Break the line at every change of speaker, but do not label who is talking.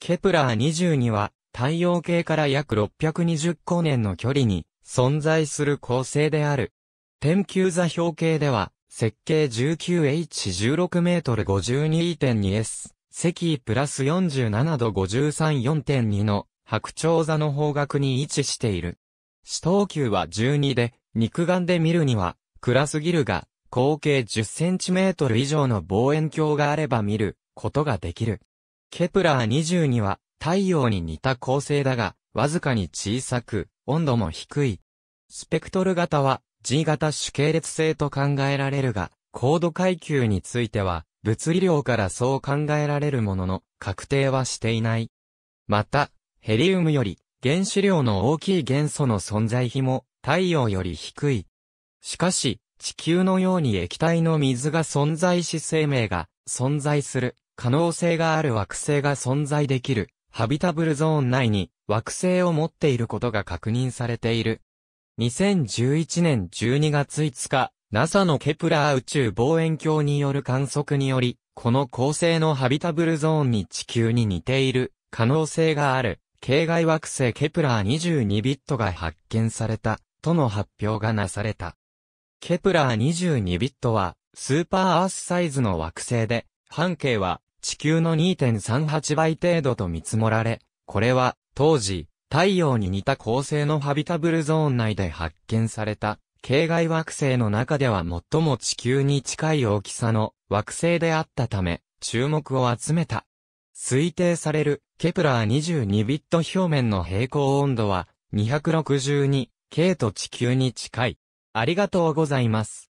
ケプラー22
は太陽系から約620光年の距離に存在する恒星である。天球座標系では設計 19H16 メートル 52.2S 赤プラス47度534.2の白鳥座の方角に位置している。四等級は12で、肉眼で見るには暗すぎるが、口径 10cm 以上の望遠鏡があれば見ることができる。ケプラー22は太陽に似た構成だが、わずかに小さく、温度も低い。スペクトル型は G 型主系列性と考えられるが、高度階級については、物理量からそう考えられるものの、確定はしていない。また、ヘリウムより原子量の大きい元素の存在比も太陽より低い。しかし、地球のように液体の水が存在し生命が存在する可能性がある惑星が存在できる、ハビタブルゾーン内に惑星を持っていることが確認されている。2011年12月5日、NASA のケプラー宇宙望遠鏡による観測により、この恒星のハビタブルゾーンに地球に似ている可能性がある系外惑星ケプラー22ビットが発見されたとの発表がなされた。ケプラー22ビットはスーパーアースサイズの惑星で半径は地球の2.38倍程度と見積もられ、これは、当時、太陽に似た恒星のハビタブルゾーン内で発見された、系外惑星の中では最も地球に近い大きさの惑星であったため、注目を集めた。推定される、ケプラー22ビット表面の平行温度は、262K と地球に近
い。ありがとうございます。